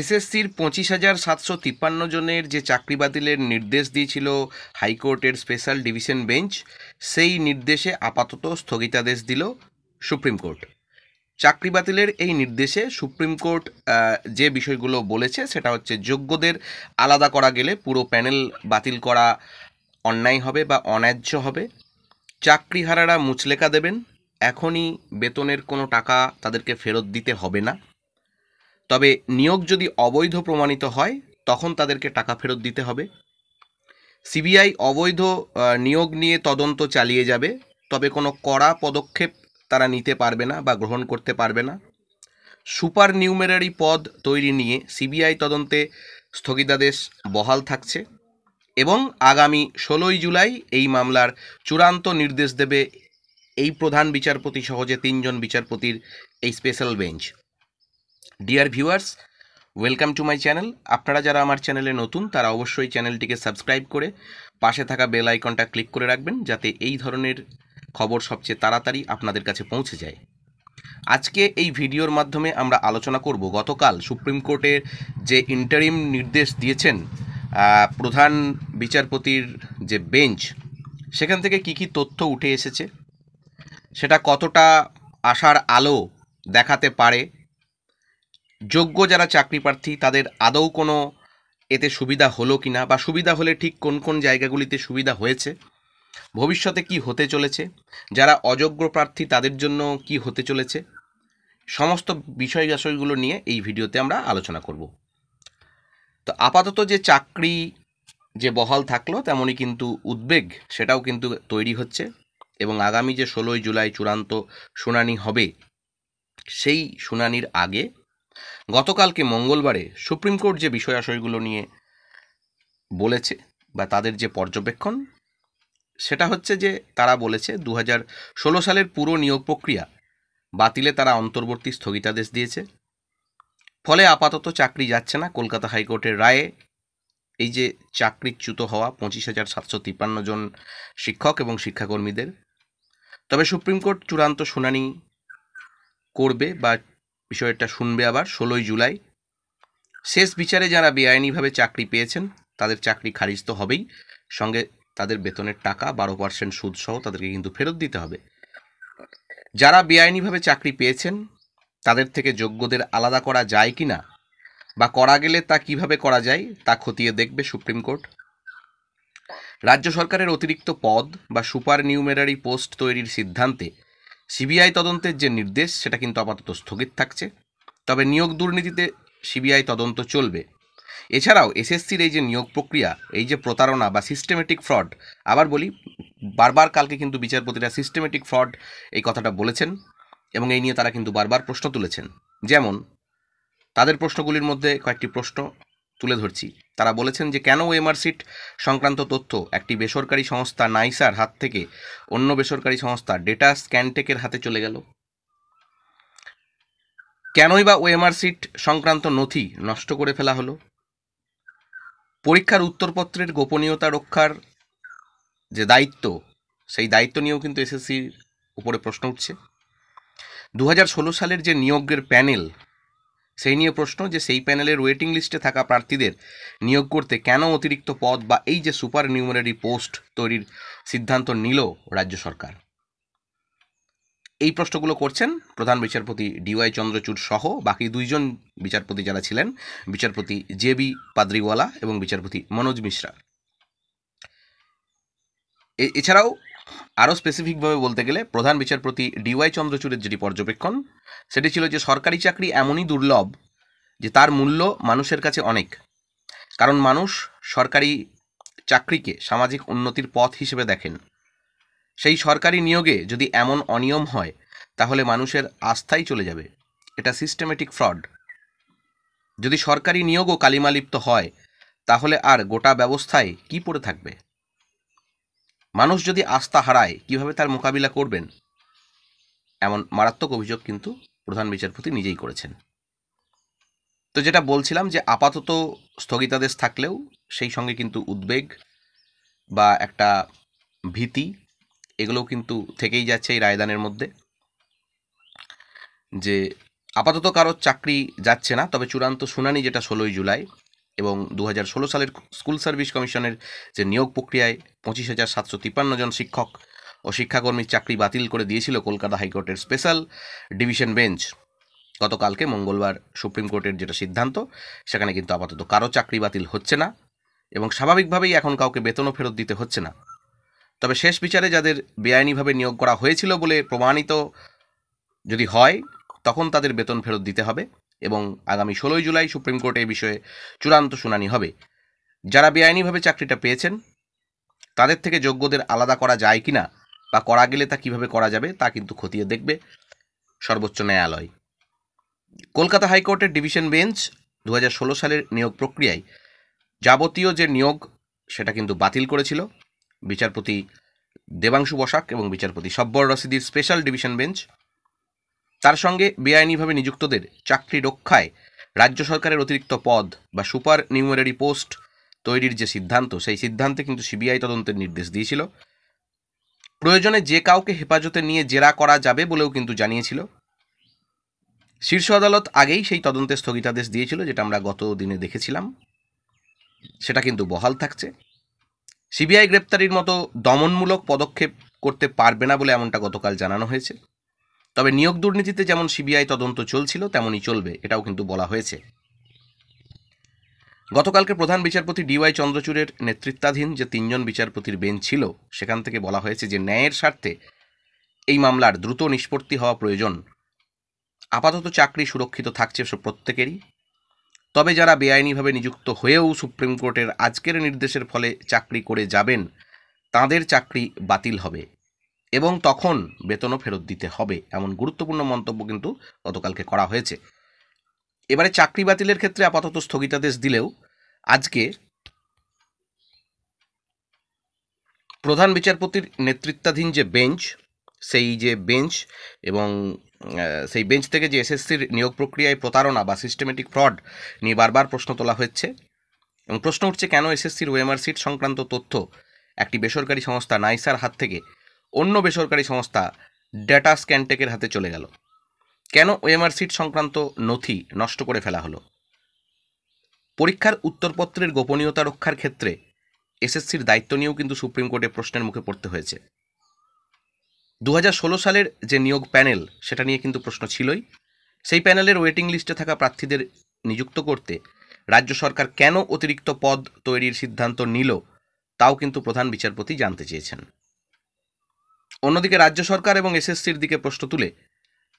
এসএসসির পঁচিশ হাজার সাতশো তিপ্পান্ন জনের যে চাকরি বাতিলের নির্দেশ দিয়েছিল হাইকোর্টের স্পেশাল ডিভিশন বেঞ্চ সেই নির্দেশে আপাতত স্থগিতাদেশ দিল সুপ্রিম কোর্ট চাকরি বাতিলের এই নির্দেশে সুপ্রিম কোর্ট যে বিষয়গুলো বলেছে সেটা হচ্ছে যোগ্যদের আলাদা করা গেলে পুরো প্যানেল বাতিল করা অন্যায় হবে বা অন্যায্য হবে চাকরিহারারা মুচলেকা দেবেন এখনই বেতনের কোনো টাকা তাদেরকে ফেরত দিতে হবে না তবে নিয়োগ যদি অবৈধ প্রমাণিত হয় তখন তাদেরকে টাকা ফেরত দিতে হবে সিবিআই অবৈধ নিয়োগ নিয়ে তদন্ত চালিয়ে যাবে তবে কোনো কড়া পদক্ষেপ তারা নিতে পারবে না বা গ্রহণ করতে পারবে না সুপার নিউমেরারি পদ তৈরি নিয়ে সিবিআই তদন্তে স্থগিতাদেশ বহাল থাকছে এবং আগামী ষোলোই জুলাই এই মামলার চূড়ান্ত নির্দেশ দেবে এই প্রধান বিচারপতি সহজে তিনজন বিচারপতির এই special bench dear viewers welcome to my channel আপনারা যারা আমার চ্যানেলে নতুন তারা অবশ্যই চ্যানেলটিকে সাবস্ক্রাইব করে পাশে থাকা বেল আইকনটা ক্লিক করে রাখবেন যাতে এই ধরনের খবর সবচেয়ে তাড়াতাড়ি আপনাদের কাছে পৌঁছে যায় আজকে এই ভিডিওর মাধ্যমে আমরা আলোচনা করব গতকাল সুপ্রিম কোর্টের যে ইন্টারিম নির্দেশ দিয়েছেন প্রধান বিচারপতির যে বেঞ্চ সেখান থেকে কি কি তথ্য উঠে এসেছে সেটা কতটা আশার আলো দেখাতে পারে যোগ্য যারা চাকরি প্রার্থী তাদের আদৌ কোনো এতে সুবিধা হলো কি না বা সুবিধা হলে ঠিক কোন কোন জায়গাগুলিতে সুবিধা হয়েছে ভবিষ্যতে কি হতে চলেছে যারা অযোগ্য প্রার্থী তাদের জন্য কি হতে চলেছে সমস্ত বিষয় বিষয়গুলো নিয়ে এই ভিডিওতে আমরা আলোচনা করব তো আপাতত যে চাকরি যে বহাল থাকলো তেমনই কিন্তু উদ্বেগ সেটাও কিন্তু তৈরি হচ্ছে এবং আগামী যে ষোলোই জুলাই চূড়ান্ত শুনানি হবে সেই শুনানির আগে গতকালকে মঙ্গলবারে সুপ্রিম কোর্ট যে বিষয় আশয়গুলো নিয়ে বলেছে বা তাদের যে পর্যবেক্ষণ সেটা হচ্ছে যে তারা বলেছে দু সালের পুরো নিয়োগ প্রক্রিয়া বাতিলে তারা অন্তর্বর্তী স্থগিতাদেশ দিয়েছে ফলে আপাতত চাকরি যাচ্ছে না কলকাতা হাইকোর্টের রায়ে এই যে চাকরিচ্যুত হওয়া পঁচিশ হাজার সাতশো তিপ্পান্ন জন শিক্ষক এবং শিক্ষাকর্মীদের তবে সুপ্রিম কোর্ট চূড়ান্ত শুনানি করবে বা বিষয়টা শুনবে আবার ষোলোই জুলাই শেষ বিচারে যারা বেআইনিভাবে চাকরি পেয়েছেন তাদের চাকরি খারিজ তো হবেই সঙ্গে তাদের বেতনের টাকা বারো পার্সেন্ট সুদসহ তাদেরকে কিন্তু ফেরত দিতে হবে যারা বেআইনিভাবে চাকরি পেয়েছেন তাদের থেকে যোগ্যদের আলাদা করা যায় কি না বা করা গেলে তা কিভাবে করা যায় তা খতিয়ে দেখবে সুপ্রিম কোর্ট রাজ্য সরকারের অতিরিক্ত পদ বা সুপার নিউমেরারি পোস্ট তৈরির সিদ্ধান্তে সিবিআই তদন্তের যে নির্দেশ সেটা কিন্তু আপাতত স্থগিত থাকছে তবে নিয়োগ দুর্নীতিতে সিবিআই তদন্ত চলবে এছাড়াও এসএসসির এই যে নিয়োগ প্রক্রিয়া এই যে প্রতারণা বা সিস্টেমেটিক ফ্রড আবার বলি বারবার কালকে কিন্তু বিচারপতিরা সিস্টেমেটিক ফ্রড এই কথাটা বলেছেন এবং এই নিয়ে তারা কিন্তু বারবার প্রশ্ন তুলেছেন যেমন তাদের প্রশ্নগুলির মধ্যে কয়েকটি প্রশ্ন তুলে ধরছি তারা বলেছেন যে কেন এমআরসিট সংক্রান্ত তথ্য একটি বেসরকারি সংস্থা নাইসার হাত থেকে অন্য বেসরকারি সংস্থা ডেটা স্ক্যানটেকের হাতে চলে গেল কেনই বা ওএমআরসিট সংক্রান্ত নথি নষ্ট করে ফেলা হলো পরীক্ষার উত্তরপত্রের গোপনীয়তা রক্ষার যে দায়িত্ব সেই দায়িত্ব নিয়েও কিন্তু এসএসসির উপরে প্রশ্ন উঠছে দু সালের যে নিয়োগের প্যানেল সেই নিয়ে প্রশ্ন যে সেই প্যানেলের ওয়েটিং লিস্টে থাকা প্রার্থীদের নিয়োগ করতে কেন অতিরিক্ত পদ বা এই যে সুপার নিউমারারি পোস্ট তৈরির সিদ্ধান্ত নিল রাজ্য সরকার এই প্রশ্নগুলো করছেন প্রধান বিচারপতি ডিওয়াই চন্দ্রচূড় সহ বাকি দুইজন বিচারপতি যারা ছিলেন বিচারপতি জে বি পাদ্রিওয়ালা এবং বিচারপতি মনোজ মিশ্রা এছাড়াও আরও স্পেসিফিকভাবে বলতে গেলে প্রধান বিচারপতি ডিওয়াই চন্দ্রচূড়ের যেটি পর্যবেক্ষণ সেটি ছিল যে সরকারি চাকরি এমনই দুর্লভ যে তার মূল্য মানুষের কাছে অনেক কারণ মানুষ সরকারি চাকরিকে সামাজিক উন্নতির পথ হিসেবে দেখেন সেই সরকারি নিয়োগে যদি এমন অনিয়ম হয় তাহলে মানুষের আস্থাই চলে যাবে এটা সিস্টেমেটিক ফ্রড যদি সরকারি নিয়োগও কালিমালিপ্ত হয় তাহলে আর গোটা ব্যবস্থায় কি পড়ে থাকবে মানুষ যদি আস্থা হারায় কিভাবে তার মোকাবিলা করবেন এমন মারাত্মক অভিযোগ কিন্তু প্রধান বিচারপতি নিজেই করেছেন তো যেটা বলছিলাম যে আপাতত স্থগিতাদেশ থাকলেও সেই সঙ্গে কিন্তু উদ্বেগ বা একটা ভীতি এগুলোও কিন্তু থেকেই যাচ্ছে এই রায়দানের মধ্যে যে আপাতত কারোর চাকরি যাচ্ছে না তবে চূড়ান্ত শুনানি যেটা ষোলোই জুলাই এবং দু সালের স্কুল সার্ভিস কমিশনের যে নিয়োগ প্রক্রিয়ায় পঁচিশ হাজার সাতশো তিপ্পান্ন জন শিক্ষক ও শিক্ষাকর্মীর চাকরি বাতিল করে দিয়েছিল কলকাতা হাইকোর্টের স্পেশাল ডিভিশন বেঞ্চ গতকালকে মঙ্গলবার সুপ্রিম কোর্টের যেটা সিদ্ধান্ত সেখানে কিন্তু আপাতত কারো চাকরি বাতিল হচ্ছে না এবং স্বাভাবিকভাবেই এখন কাউকে বেতনও ফেরত দিতে হচ্ছে না তবে শেষ বিচারে যাদের বেআইনিভাবে নিয়োগ করা হয়েছিল বলে প্রমাণিত যদি হয় তখন তাদের বেতন ফেরত দিতে হবে এবং আগামী ষোলোই জুলাই সুপ্রিম কোর্টে এ বিষয়ে চূড়ান্ত শুনানি হবে যারা বেআইনিভাবে চাকরিটা পেয়েছেন তাদের থেকে যোগ্যদের আলাদা করা যায় কি না বা করা গেলে তা কিভাবে করা যাবে তা কিন্তু খতিয়ে দেখবে সর্বোচ্চ ন্যায়ালয় কলকাতা হাইকোর্টের ডিভিশন বেঞ্চ দু সালের নিয়োগ প্রক্রিয়ায় যাবতীয় যে নিয়োগ সেটা কিন্তু বাতিল করেছিল বিচারপতি দেবাংশু বসাক এবং বিচারপতি সব্বর রশিদির স্পেশাল ডিভিশন বেঞ্চ তার সঙ্গে বেআইনিভাবে নিযুক্তদের চাকরি রক্ষায় রাজ্য সরকারের অতিরিক্ত পদ বা সুপার নিউমারি পোস্ট তৈরির যে সিদ্ধান্ত সেই সিদ্ধান্তে কিন্তু সিবিআই তদন্তের নির্দেশ দিয়েছিল প্রয়োজনে যে কাউকে হেফাজতে নিয়ে জেরা করা যাবে বলেও কিন্তু জানিয়েছিল শীর্ষ আদালত আগেই সেই তদন্তে স্থগিতাদেশ দিয়েছিল যেটা আমরা গত দিনে দেখেছিলাম সেটা কিন্তু বহাল থাকছে সিবিআই গ্রেপ্তারির মতো দমনমূলক পদক্ষেপ করতে পারবে না বলে এমনটা গতকাল জানানো হয়েছে তবে নিয়োগ দুর্নীতিতে যেমন সিবিআই তদন্ত চলছিল তেমনই চলবে এটাও কিন্তু বলা হয়েছে গতকালকে প্রধান বিচারপতি ডিওয়াই চন্দ্রচূড়ের নেতৃত্বাধীন যে তিনজন বিচারপতির বেঞ্চ ছিল সেখান থেকে বলা হয়েছে যে ন্যায়ের স্বার্থে এই মামলার দ্রুত নিষ্পত্তি হওয়া প্রয়োজন আপাতত চাকরি সুরক্ষিত থাকছে প্রত্যেকেরই তবে যারা বেআইনিভাবে নিযুক্ত হয়েও সুপ্রিম কোর্টের আজকের নির্দেশের ফলে চাকরি করে যাবেন তাদের চাকরি বাতিল হবে এবং তখন বেতনও ফেরত দিতে হবে এমন গুরুত্বপূর্ণ মন্তব্য কিন্তু গতকালকে করা হয়েছে এবারে চাকরি বাতিলের ক্ষেত্রে আপাতত স্থগিতাদেশ দিলেও আজকে প্রধান বিচারপতির নেতৃত্বাধীন যে বেঞ্চ সেই যে বেঞ্চ এবং সেই বেঞ্চ থেকে যে এসএসসির নিয়োগ প্রক্রিয়ায় প্রতারণা বা সিস্টেমেটিক ফ্রড নিয়ে বারবার প্রশ্ন তোলা হয়েছে এবং প্রশ্ন উঠছে কেন এসএসসির ওয়েমার সিট সংক্রান্ত তথ্য একটি বেসরকারি সংস্থা নাইসার হাত থেকে অন্য বেসরকারি সংস্থা ডেটা স্ক্যানটেকের হাতে চলে গেল কেন ওএমআর সিট সংক্রান্ত নথি নষ্ট করে ফেলা হলো পরীক্ষার উত্তরপত্রের গোপনীয়তা রক্ষার ক্ষেত্রে এসএসসির দায়িত্ব নিয়েও কিন্তু সুপ্রিম কোর্টে প্রশ্নের মুখে পড়তে হয়েছে দু সালের যে নিয়োগ প্যানেল সেটা নিয়ে কিন্তু প্রশ্ন ছিলই সেই প্যানেলের ওয়েটিং লিস্টে থাকা প্রার্থীদের নিযুক্ত করতে রাজ্য সরকার কেন অতিরিক্ত পদ তৈরির সিদ্ধান্ত নিল তাও কিন্তু প্রধান বিচারপতি জানতে চেয়েছেন অন্যদিকে রাজ্য সরকার এবং এসএসসির দিকে প্রশ্ন তুলে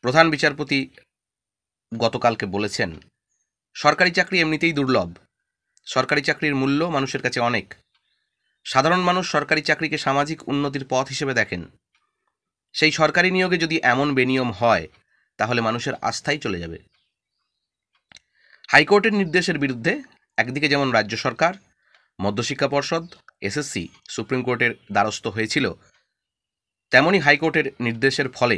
প্রধান বিচারপতি গতকালকে বলেছেন সরকারি চাকরি এমনিতেই দুর্লভ সরকারি চাকরির মূল্য মানুষের কাছে অনেক সাধারণ মানুষ সরকারি চাকরিকে সামাজিক উন্নতির পথ হিসেবে দেখেন সেই সরকারি নিয়োগে যদি এমন বেনিয়ম হয় তাহলে মানুষের আস্থাই চলে যাবে হাইকোর্টের নির্দেশের বিরুদ্ধে একদিকে যেমন রাজ্য সরকার মধ্যশিক্ষা পর্ষদ এসএসসি সুপ্রিম কোর্টের দ্বারস্থ হয়েছিল তেমনই হাইকোর্টের নির্দেশের ফলে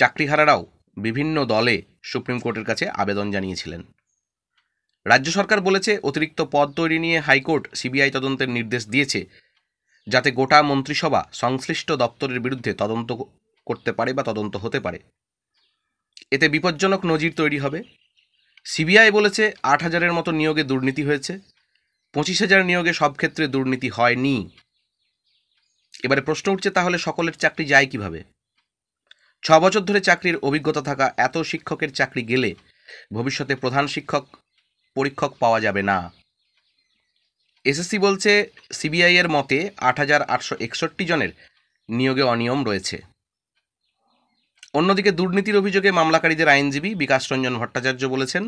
চাকরিহারারাও বিভিন্ন দলে সুপ্রিম কোর্টের কাছে আবেদন জানিয়েছিলেন রাজ্য সরকার বলেছে অতিরিক্ত পদ তৈরি নিয়ে হাইকোর্ট সিবিআই তদন্তের নির্দেশ দিয়েছে যাতে গোটা মন্ত্রিসভা সংশ্লিষ্ট দপ্তরের বিরুদ্ধে তদন্ত করতে পারে বা তদন্ত হতে পারে এতে বিপজ্জনক নজির তৈরি হবে সিবিআই বলেছে আট হাজারের মতো নিয়োগে দুর্নীতি হয়েছে পঁচিশ হাজার নিয়োগে সব ক্ষেত্রে দুর্নীতি হয়নি এবারে প্রশ্ন উঠছে তাহলে সকলের চাকরি যায় কিভাবে ছ বছর ধরে চাকরির অভিজ্ঞতা থাকা এত শিক্ষকের চাকরি গেলে ভবিষ্যতে প্রধান শিক্ষক পরীক্ষক পাওয়া যাবে না এসএসসি বলছে সিবিআই এর মতে আট হাজার আটশো একষট্টি জনের নিয়োগে অনিয়ম রয়েছে অন্যদিকে দুর্নীতির অভিযোগে মামলাকারীদের আইনজীবী বিকাশ রঞ্জন ভট্টাচার্য বলেছেন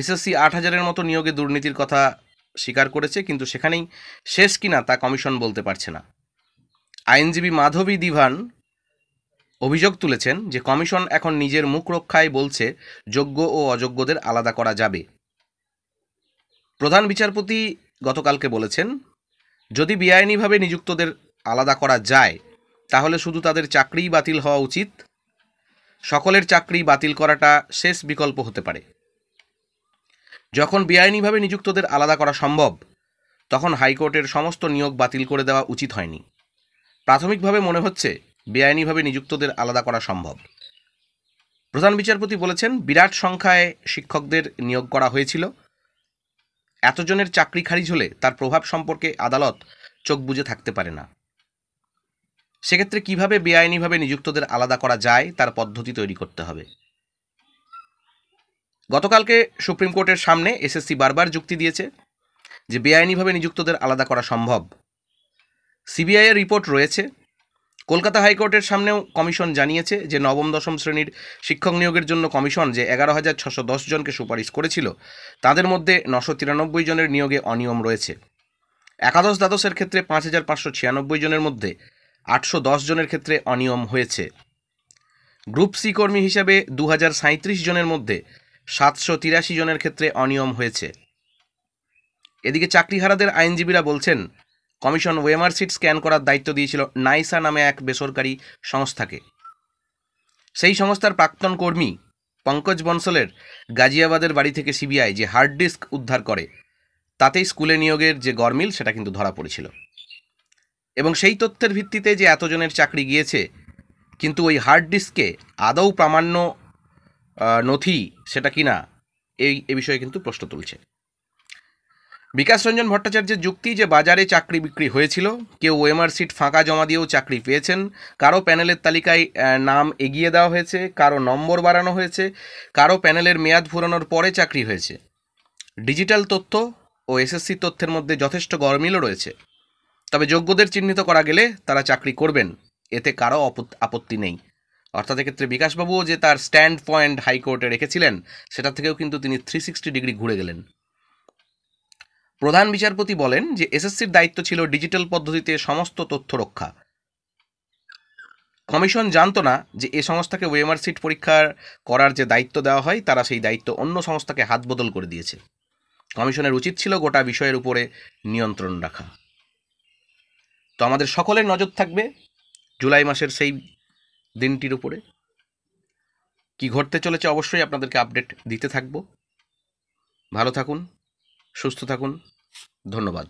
এসএসসি আট হাজারের মতো নিয়োগে দুর্নীতির কথা স্বীকার করেছে কিন্তু সেখানেই শেষ কিনা তা কমিশন বলতে পারছে না আইনজীবী মাধবী দিভান অভিযোগ তুলেছেন যে কমিশন এখন নিজের মুখ রক্ষায় বলছে যোগ্য ও অযোগ্যদের আলাদা করা যাবে প্রধান বিচারপতি গতকালকে বলেছেন যদি বেআইনিভাবে নিযুক্তদের আলাদা করা যায় তাহলে শুধু তাদের চাকরিই বাতিল হওয়া উচিত সকলের চাকরি বাতিল করাটা শেষ বিকল্প হতে পারে যখন বেআইনিভাবে নিযুক্তদের আলাদা করা সম্ভব তখন হাইকোর্টের সমস্ত নিয়োগ বাতিল করে দেওয়া উচিত হয়নি প্রাথমিকভাবে মনে হচ্ছে বেআইনিভাবে নিযুক্তদের আলাদা করা সম্ভব প্রধান বিচারপতি বলেছেন বিরাট সংখ্যায় শিক্ষকদের নিয়োগ করা হয়েছিল এতজনের চাকরি খারিজ হলে তার প্রভাব সম্পর্কে আদালত চোখ বুঝে থাকতে পারে না সেক্ষেত্রে কিভাবে বেআইনিভাবে নিযুক্তদের আলাদা করা যায় তার পদ্ধতি তৈরি করতে হবে গতকালকে সুপ্রিম কোর্টের সামনে এসএসসি বারবার যুক্তি দিয়েছে যে বেআইনিভাবে নিযুক্তদের আলাদা করা সম্ভব সিবিআইয়ের রিপোর্ট রয়েছে কলকাতা হাইকোর্টের সামনেও কমিশন জানিয়েছে যে নবম দশম শ্রেণীর শিক্ষক নিয়োগের জন্য কমিশন যে এগারো হাজার ছশো দশ জনকে সুপারিশ করেছিল তাদের মধ্যে নশো তিরানব্বই জনের নিয়োগে অনিয়ম রয়েছে একাদশ দ্বাদশের ক্ষেত্রে পাঁচ হাজার পাঁচশো ছিয়ানব্বই জনের মধ্যে আটশো দশ জনের ক্ষেত্রে অনিয়ম হয়েছে গ্রুপ সি কর্মী হিসাবে দু হাজার সাঁত্রিশ জনের মধ্যে সাতশো তিরাশি জনের ক্ষেত্রে অনিয়ম হয়েছে এদিকে চাকরিহারাদের আইনজীবীরা বলছেন কমিশন ওয়েমারশিট স্ক্যান করার দায়িত্ব দিয়েছিল নাইসা নামে এক বেসরকারি সংস্থাকে সেই সংস্থার প্রাক্তন কর্মী পঙ্কজ বনসলের গাজিয়াবাদের বাড়ি থেকে সিবিআই যে হার্ড ডিস্ক উদ্ধার করে তাতেই স্কুলে নিয়োগের যে গরমিল সেটা কিন্তু ধরা পড়েছিল এবং সেই তথ্যের ভিত্তিতে যে এতজনের চাকরি গিয়েছে কিন্তু ওই হার্ড ডিস্কে আদৌ প্রামাণ্য নথি সেটা কিনা এই এ বিষয়ে কিন্তু প্রশ্ন তুলছে বিকাশ রঞ্জন ভট্টাচার্যের যুক্তি যে বাজারে চাকরি বিক্রি হয়েছিল কেউ ওএমআর সিট ফাঁকা জমা দিয়েও চাকরি পেয়েছেন কারো প্যানেলের তালিকায় নাম এগিয়ে দেওয়া হয়েছে কারো নম্বর বাড়ানো হয়েছে কারো প্যানেলের মেয়াদ ফুরানোর পরে চাকরি হয়েছে ডিজিটাল তথ্য ও এসএসসি তথ্যের মধ্যে যথেষ্ট গরমিলও রয়েছে তবে যোগ্যদের চিহ্নিত করা গেলে তারা চাকরি করবেন এতে কারো আপত্তি নেই অর্থাৎ এক্ষেত্রে বিকাশবাবুও যে তার স্ট্যান্ড পয়েন্ট হাইকোর্টে রেখেছিলেন সেটা থেকেও কিন্তু তিনি থ্রি সিক্সটি ডিগ্রি ঘুরে গেলেন প্রধান বিচারপতি বলেন যে এসএসসির দায়িত্ব ছিল ডিজিটাল পদ্ধতিতে সমস্ত তথ্য রক্ষা কমিশন জানতো না যে এ সংস্থাকে ওয়েমার সিট পরীক্ষার করার যে দায়িত্ব দেওয়া হয় তারা সেই দায়িত্ব অন্য সংস্থাকে হাত বদল করে দিয়েছে কমিশনের উচিত ছিল গোটা বিষয়ের উপরে নিয়ন্ত্রণ রাখা তো আমাদের সকলের নজর থাকবে জুলাই মাসের সেই দিনটির উপরে কি ঘটতে চলেছে অবশ্যই আপনাদেরকে আপডেট দিতে থাকব ভালো থাকুন সুস্থ থাকুন ধন্যবাদ